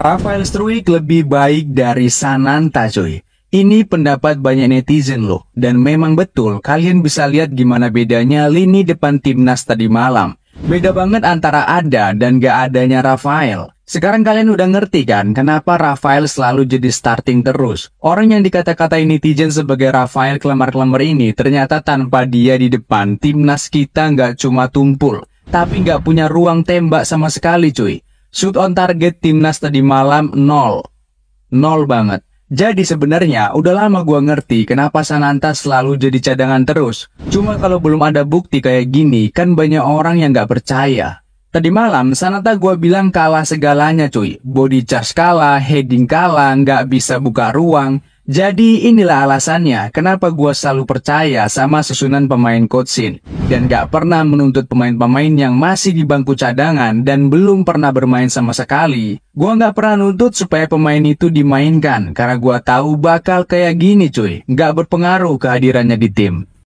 Rafael Struik lebih baik dari Sananta coy. Ini pendapat banyak netizen loh, dan memang betul kalian bisa lihat gimana bedanya lini depan timnas tadi malam. Beda banget antara ada dan gak adanya Rafael. Sekarang kalian udah ngerti kan kenapa Rafael selalu jadi starting terus. Orang yang dikata-katain netizen sebagai Rafael kelemar-kelemar ini ternyata tanpa dia di depan timnas kita gak cuma tumpul, tapi gak punya ruang tembak sama sekali cuy. Shoot on target timnas tadi malam nol, nol banget. Jadi sebenarnya udah lama gua ngerti kenapa Sananta selalu jadi cadangan terus. Cuma kalau belum ada bukti kayak gini kan banyak orang yang gak percaya. Tadi malam Sananta gua bilang kalah segalanya cuy. Body charge kalah, heading kalah, nggak bisa buka ruang. Jadi inilah alasannya kenapa gua selalu percaya sama susunan pemain coachin dan gak pernah menuntut pemain-pemain yang masih di bangku cadangan dan belum pernah bermain sama sekali. Gua gak pernah nuntut supaya pemain itu dimainkan karena gua tahu bakal kayak gini cuy, gak berpengaruh kehadirannya di tim.